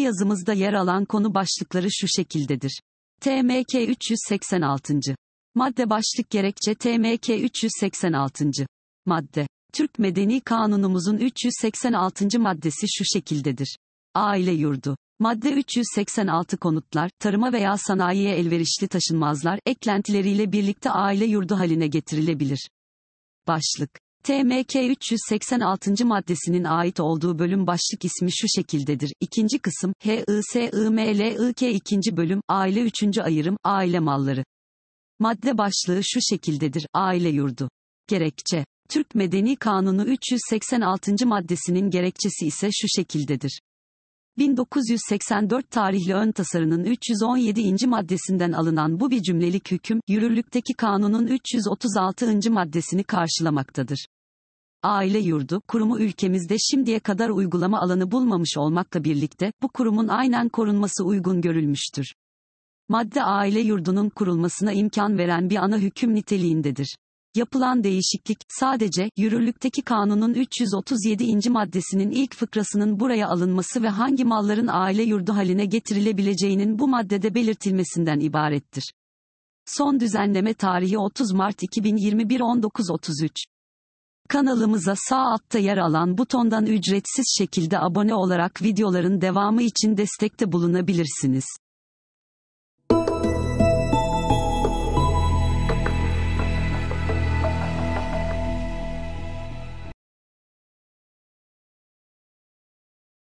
yazımızda yer alan konu başlıkları şu şekildedir. TMK 386. Madde başlık gerekçe TMK 386. Madde. Türk Medeni Kanunumuzun 386. maddesi şu şekildedir. Aile yurdu. Madde 386 konutlar, tarıma veya sanayiye elverişli taşınmazlar, eklentileriyle birlikte aile yurdu haline getirilebilir. Başlık. TMK 386. maddesinin ait olduğu bölüm başlık ismi şu şekildedir. İkinci kısım, HISIMLIK ikinci bölüm, aile üçüncü ayırım, aile malları. Madde başlığı şu şekildedir, aile yurdu. Gerekçe. Türk Medeni Kanunu 386. maddesinin gerekçesi ise şu şekildedir. 1984 tarihli ön tasarının 317. maddesinden alınan bu bir cümlelik hüküm, yürürlükteki kanunun 336. maddesini karşılamaktadır. Aile yurdu, kurumu ülkemizde şimdiye kadar uygulama alanı bulmamış olmakla birlikte, bu kurumun aynen korunması uygun görülmüştür. Madde aile yurdunun kurulmasına imkan veren bir ana hüküm niteliğindedir. Yapılan değişiklik, sadece, yürürlükteki kanunun 337. maddesinin ilk fıkrasının buraya alınması ve hangi malların aile yurdu haline getirilebileceğinin bu maddede belirtilmesinden ibarettir. Son düzenleme tarihi 30 Mart 2021 19.33. Kanalımıza sağ altta yer alan butondan ücretsiz şekilde abone olarak videoların devamı için destekte bulunabilirsiniz.